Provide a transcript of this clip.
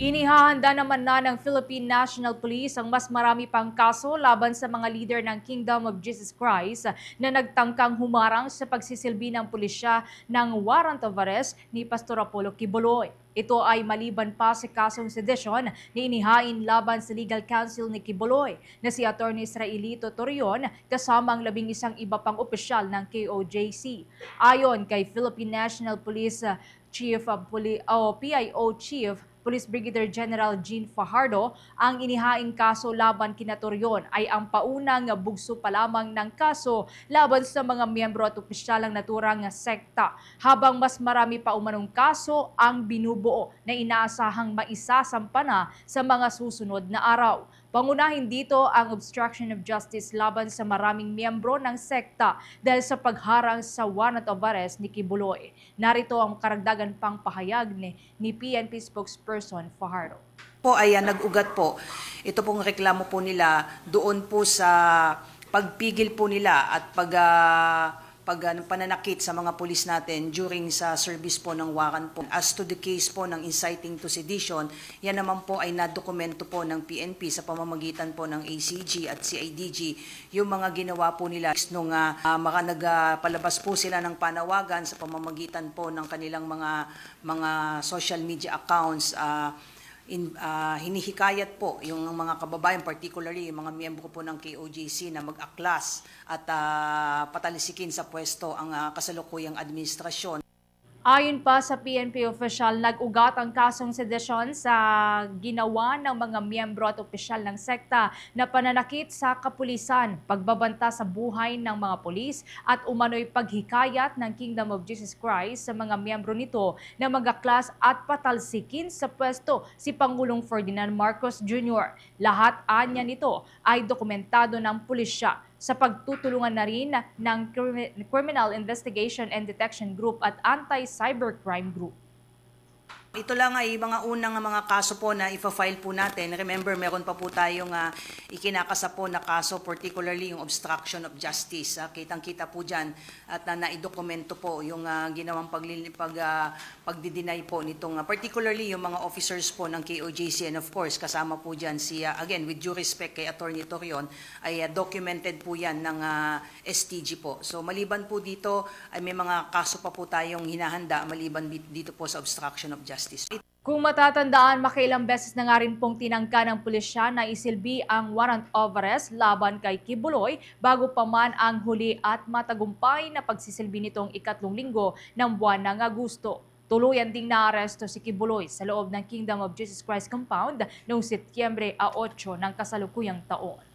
Inihahanda naman na ng Philippine National Police ang mas marami pang kaso laban sa mga leader ng Kingdom of Jesus Christ na nagtangkang humarang sa pagsisilbi ng pulisya ng warrant of arrest ni Pastor Apollo Kibuloy. Ito ay maliban pa sa kasong sedisyon na inihain laban sa legal counsel ni Kibuloy na si Attorney Israelito Torion kasama ang labing isang iba pang opisyal ng KOJC. Ayon kay Philippine National Police Chief of Poli- oh, PIO Chief Police Brigadier General Jean Fajardo, ang inihaing kaso laban kinatoryon ay ang paunang bugso pa lamang ng kaso laban sa mga miyembro at opisyalang naturang sekta, habang mas marami pa umanong kaso ang binubuo na inaasahang maisasampa na sa mga susunod na araw. Pangunahin dito ang obstruction of justice laban sa maraming miyembro ng sekta dahil sa pagharang sa Juan at Alvarez ni Kibuloy. Narito ang karagdagan pang pahayag ni, ni PNP spokesperson person Fajardo. Po ayan, nag-ugat po. Ito pong reklamo po nila doon po sa pagpigil po nila at pag... Uh, pag ano, pananakit sa mga pulis natin during sa service po ng waran po. As to the case po ng inciting to sedition, yan naman po ay nadokumento po ng PNP sa pamamagitan po ng ACG at CIDG yung mga ginawa po nila nung uh, ah, ah, mga nagpalabas po sila ng panawagan sa pamamagitan po ng kanilang mga mga social media accounts uh, in, uh, hinihikayat po yung mga kababayan, particularly yung mga miyembro po ng KOJC na mag-aklas at uh, patalisikin sa pwesto ang uh, kasalukuyang administrasyon. Ayon pa sa PNP official, nag-ugat ang kasong sedisyon sa ginawa ng mga miyembro at opisyal ng sekta na pananakit sa kapulisan, pagbabanta sa buhay ng mga polis at umano'y paghikayat ng Kingdom of Jesus Christ sa mga miyembro nito na magaklas at patalsikin sa pwesto si Pangulong Ferdinand Marcos Jr. Lahat anya nito ay dokumentado ng pulisya sa pagtutulungan na rin ng Criminal Investigation and Detection Group at Anti-Cybercrime Group. Ito lang ay mga unang mga kaso po na ipafile po natin. Remember, meron pa po tayong uh, ikinakasa po na kaso, particularly yung obstruction of justice. Uh, Kitang-kita po dyan at uh, naidokumento po yung uh, ginawang paglilipag, uh, pagdidinay po nitong, uh, particularly yung mga officers po ng KOJC and of course, kasama po dyan si, uh, again, with due respect kay Attorney Torion, ay uh, documented po yan ng uh, STG po. So maliban po dito, ay may mga kaso pa po tayong hinahanda maliban dito po sa obstruction of justice. Justice. Kung matatandaan, makailang beses na nga rin pong tinangka ng pulisya na isilbi ang warrant of arrest laban kay Kibuloy bago pa man ang huli at matagumpay na pagsisilbi nitong ikatlong linggo ng buwan ng Agosto. Tuluyan ding naaresto si Kibuloy sa loob ng Kingdom of Jesus Christ Compound noong Setyembre 8 ng kasalukuyang taon.